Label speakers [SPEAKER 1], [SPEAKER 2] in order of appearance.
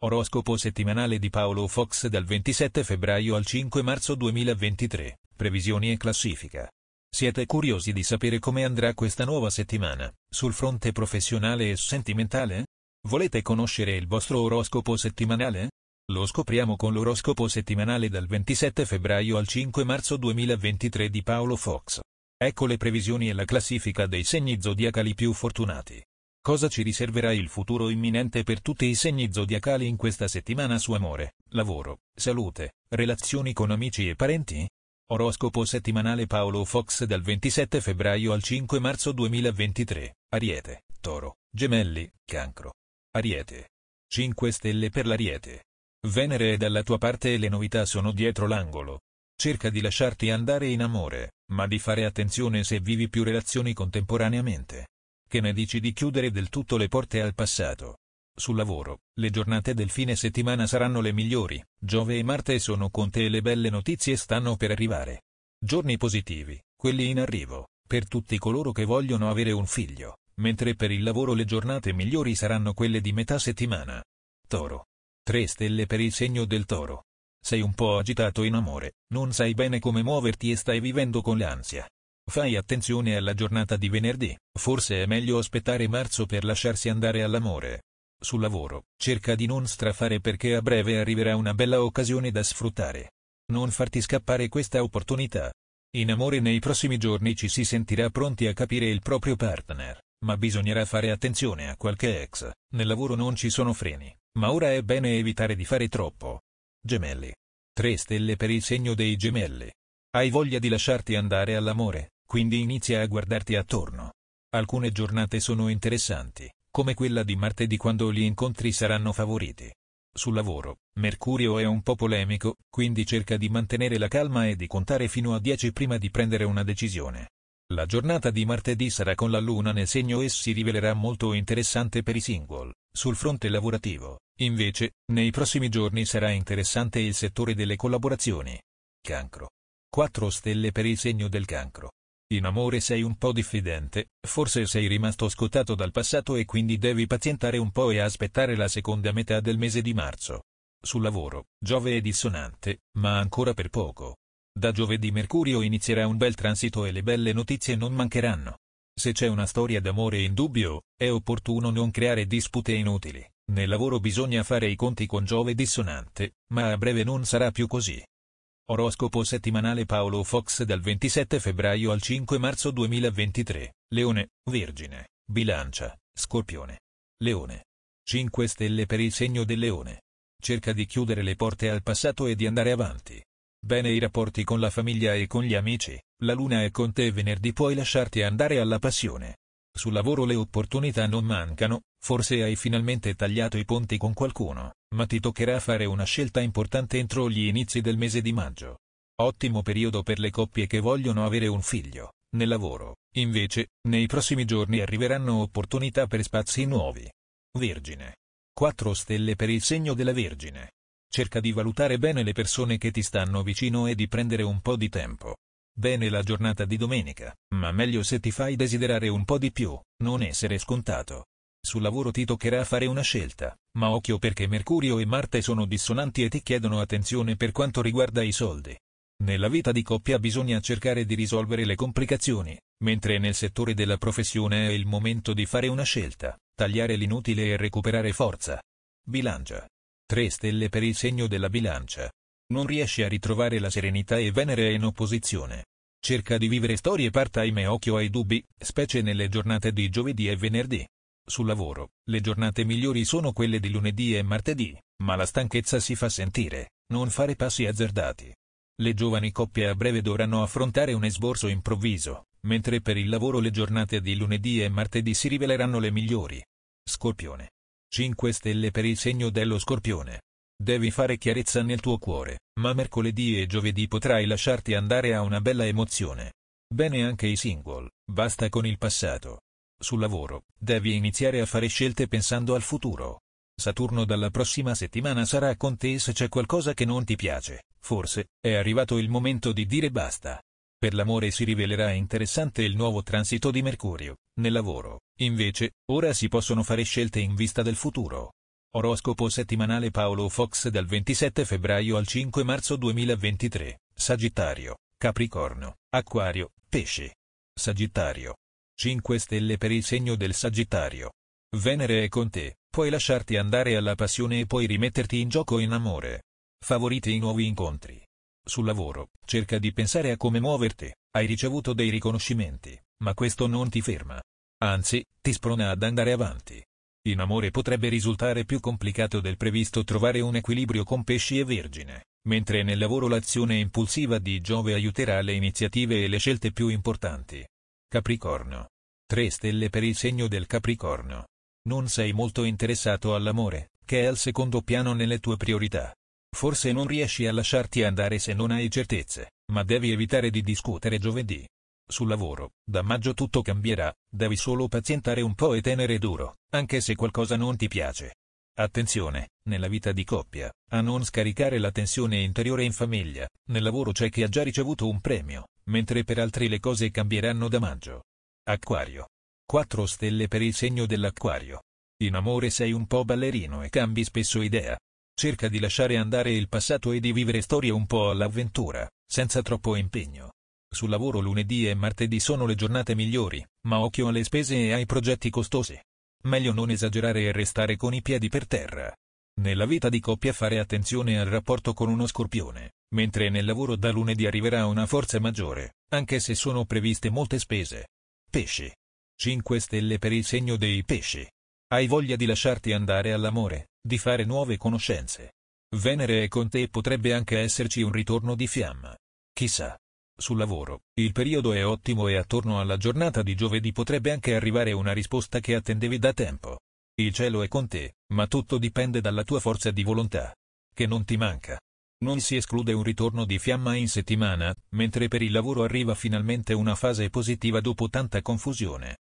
[SPEAKER 1] Oroscopo settimanale di Paolo Fox dal 27 febbraio al 5 marzo 2023. Previsioni e classifica. Siete curiosi di sapere come andrà questa nuova settimana, sul fronte professionale e sentimentale? Volete conoscere il vostro oroscopo settimanale? Lo scopriamo con l'oroscopo settimanale dal 27 febbraio al 5 marzo 2023 di Paolo Fox. Ecco le previsioni e la classifica dei segni zodiacali più fortunati. Cosa ci riserverà il futuro imminente per tutti i segni zodiacali in questa settimana su amore, lavoro, salute, relazioni con amici e parenti? Oroscopo settimanale Paolo Fox dal 27 febbraio al 5 marzo 2023. Ariete, Toro, Gemelli, Cancro. Ariete. 5 stelle per l'Ariete. Venere è dalla tua parte e le novità sono dietro l'angolo. Cerca di lasciarti andare in amore, ma di fare attenzione se vivi più relazioni contemporaneamente. Che ne dici di chiudere del tutto le porte al passato? Sul lavoro, le giornate del fine settimana saranno le migliori, Giove e Marte sono con te e le belle notizie stanno per arrivare. Giorni positivi, quelli in arrivo, per tutti coloro che vogliono avere un figlio, mentre per il lavoro le giornate migliori saranno quelle di metà settimana. Toro. Tre stelle per il segno del toro. Sei un po' agitato in amore, non sai bene come muoverti e stai vivendo con l'ansia. Fai attenzione alla giornata di venerdì, forse è meglio aspettare marzo per lasciarsi andare all'amore. Sul lavoro, cerca di non strafare perché a breve arriverà una bella occasione da sfruttare. Non farti scappare questa opportunità. In amore nei prossimi giorni ci si sentirà pronti a capire il proprio partner, ma bisognerà fare attenzione a qualche ex. Nel lavoro non ci sono freni, ma ora è bene evitare di fare troppo. Gemelli. 3 stelle per il segno dei gemelli. Hai voglia di lasciarti andare all'amore? quindi inizia a guardarti attorno. Alcune giornate sono interessanti, come quella di martedì quando gli incontri saranno favoriti. Sul lavoro, Mercurio è un po' polemico, quindi cerca di mantenere la calma e di contare fino a 10 prima di prendere una decisione. La giornata di martedì sarà con la luna nel segno e si rivelerà molto interessante per i single. Sul fronte lavorativo, invece, nei prossimi giorni sarà interessante il settore delle collaborazioni. Cancro. 4 stelle per il segno del cancro. In amore sei un po' diffidente, forse sei rimasto scottato dal passato e quindi devi pazientare un po' e aspettare la seconda metà del mese di marzo. Sul lavoro, Giove è dissonante, ma ancora per poco. Da giovedì Mercurio inizierà un bel transito e le belle notizie non mancheranno. Se c'è una storia d'amore in dubbio, è opportuno non creare dispute inutili. Nel lavoro bisogna fare i conti con Giove dissonante, ma a breve non sarà più così. Oroscopo settimanale Paolo Fox dal 27 febbraio al 5 marzo 2023. Leone, Vergine, Bilancia, Scorpione. Leone. 5 stelle per il segno del leone. Cerca di chiudere le porte al passato e di andare avanti. Bene i rapporti con la famiglia e con gli amici, la luna è con te venerdì puoi lasciarti andare alla passione. Sul lavoro le opportunità non mancano, forse hai finalmente tagliato i ponti con qualcuno, ma ti toccherà fare una scelta importante entro gli inizi del mese di maggio. Ottimo periodo per le coppie che vogliono avere un figlio. Nel lavoro, invece, nei prossimi giorni arriveranno opportunità per spazi nuovi. Vergine. 4 stelle per il segno della Vergine. Cerca di valutare bene le persone che ti stanno vicino e di prendere un po' di tempo bene la giornata di domenica, ma meglio se ti fai desiderare un po' di più, non essere scontato. Sul lavoro ti toccherà fare una scelta, ma occhio perché Mercurio e Marte sono dissonanti e ti chiedono attenzione per quanto riguarda i soldi. Nella vita di coppia bisogna cercare di risolvere le complicazioni, mentre nel settore della professione è il momento di fare una scelta, tagliare l'inutile e recuperare forza. Bilancia. 3 stelle per il segno della bilancia non riesce a ritrovare la serenità e Venere è in opposizione. Cerca di vivere storie part-time e occhio ai dubbi, specie nelle giornate di giovedì e venerdì. Sul lavoro, le giornate migliori sono quelle di lunedì e martedì, ma la stanchezza si fa sentire, non fare passi azzardati. Le giovani coppie a breve dovranno affrontare un esborso improvviso, mentre per il lavoro le giornate di lunedì e martedì si riveleranno le migliori. Scorpione. 5 stelle per il segno dello scorpione. Devi fare chiarezza nel tuo cuore, ma mercoledì e giovedì potrai lasciarti andare a una bella emozione. Bene anche i single, basta con il passato. Sul lavoro, devi iniziare a fare scelte pensando al futuro. Saturno dalla prossima settimana sarà con te se c'è qualcosa che non ti piace, forse, è arrivato il momento di dire basta. Per l'amore si rivelerà interessante il nuovo transito di Mercurio, nel lavoro, invece, ora si possono fare scelte in vista del futuro. Oroscopo settimanale Paolo Fox dal 27 febbraio al 5 marzo 2023. Sagittario, Capricorno, Acquario, Pesci. Sagittario. 5 stelle per il segno del Sagittario. Venere è con te, puoi lasciarti andare alla passione e puoi rimetterti in gioco in amore. Favorite i nuovi incontri. Sul lavoro, cerca di pensare a come muoverti, hai ricevuto dei riconoscimenti, ma questo non ti ferma. Anzi, ti sprona ad andare avanti. In amore potrebbe risultare più complicato del previsto trovare un equilibrio con pesci e vergine, mentre nel lavoro l'azione impulsiva di Giove aiuterà le iniziative e le scelte più importanti. Capricorno. 3 stelle per il segno del Capricorno. Non sei molto interessato all'amore, che è al secondo piano nelle tue priorità. Forse non riesci a lasciarti andare se non hai certezze, ma devi evitare di discutere giovedì. Sul lavoro, da maggio tutto cambierà, devi solo pazientare un po' e tenere duro, anche se qualcosa non ti piace. Attenzione, nella vita di coppia, a non scaricare la tensione interiore in famiglia, nel lavoro c'è chi ha già ricevuto un premio, mentre per altri le cose cambieranno da maggio. Acquario. 4 stelle per il segno dell'acquario. In amore sei un po' ballerino e cambi spesso idea. Cerca di lasciare andare il passato e di vivere storie un po' all'avventura, senza troppo impegno. Sul lavoro lunedì e martedì sono le giornate migliori, ma occhio alle spese e ai progetti costosi. Meglio non esagerare e restare con i piedi per terra. Nella vita di coppia fare attenzione al rapporto con uno scorpione, mentre nel lavoro da lunedì arriverà una forza maggiore, anche se sono previste molte spese. Pesci. 5 stelle per il segno dei pesci. Hai voglia di lasciarti andare all'amore, di fare nuove conoscenze. Venere è con te e potrebbe anche esserci un ritorno di fiamma. Chissà. Sul lavoro, il periodo è ottimo e attorno alla giornata di giovedì potrebbe anche arrivare una risposta che attendevi da tempo. Il cielo è con te, ma tutto dipende dalla tua forza di volontà. Che non ti manca. Non si esclude un ritorno di fiamma in settimana, mentre per il lavoro arriva finalmente una fase positiva dopo tanta confusione.